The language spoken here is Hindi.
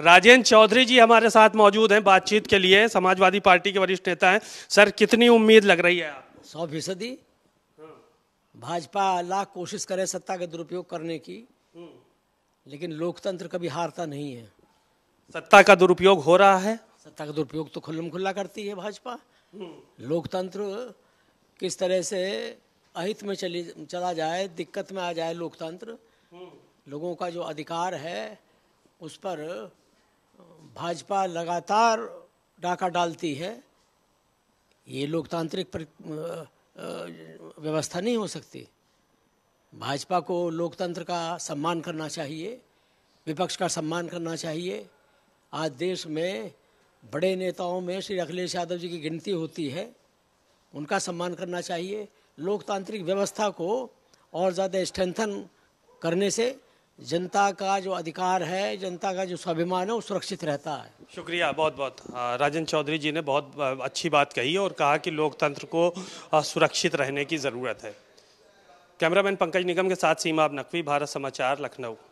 राजेंद्र चौधरी जी हमारे साथ मौजूद हैं बातचीत के लिए समाजवादी पार्टी के वरिष्ठ नेता हैं सर कितनी उम्मीद लग रही है सौ फीसदी भाजपा लाख कोशिश करे सत्ता का दुरुपयोग करने की लेकिन लोकतंत्र कभी हारता नहीं है सत्ता का दुरुपयोग हो रहा है सत्ता का दुरुपयोग तो खुल्लम खुल्ला करती है भाजपा लोकतंत्र किस तरह से अहित में चली चला जाए दिक्कत में आ जाए लोकतंत्र लोगों का जो अधिकार है उस पर भाजपा लगातार डाका डालती है ये लोकतांत्रिक व्यवस्था नहीं हो सकती भाजपा को लोकतंत्र का सम्मान करना चाहिए विपक्ष का सम्मान करना चाहिए आज देश में बड़े नेताओं में श्री अखिलेश यादव जी की गिनती होती है उनका सम्मान करना चाहिए लोकतांत्रिक व्यवस्था को और ज़्यादा स्ट्रेंथन करने से जनता का जो अधिकार है जनता का जो स्वाभिमान है वो सुरक्षित रहता है शुक्रिया बहुत बहुत राजन चौधरी जी ने बहुत अच्छी बात कही और कहा कि लोकतंत्र को सुरक्षित रहने की ज़रूरत है कैमरामैन पंकज निगम के साथ सीमा अब नकवी भारत समाचार लखनऊ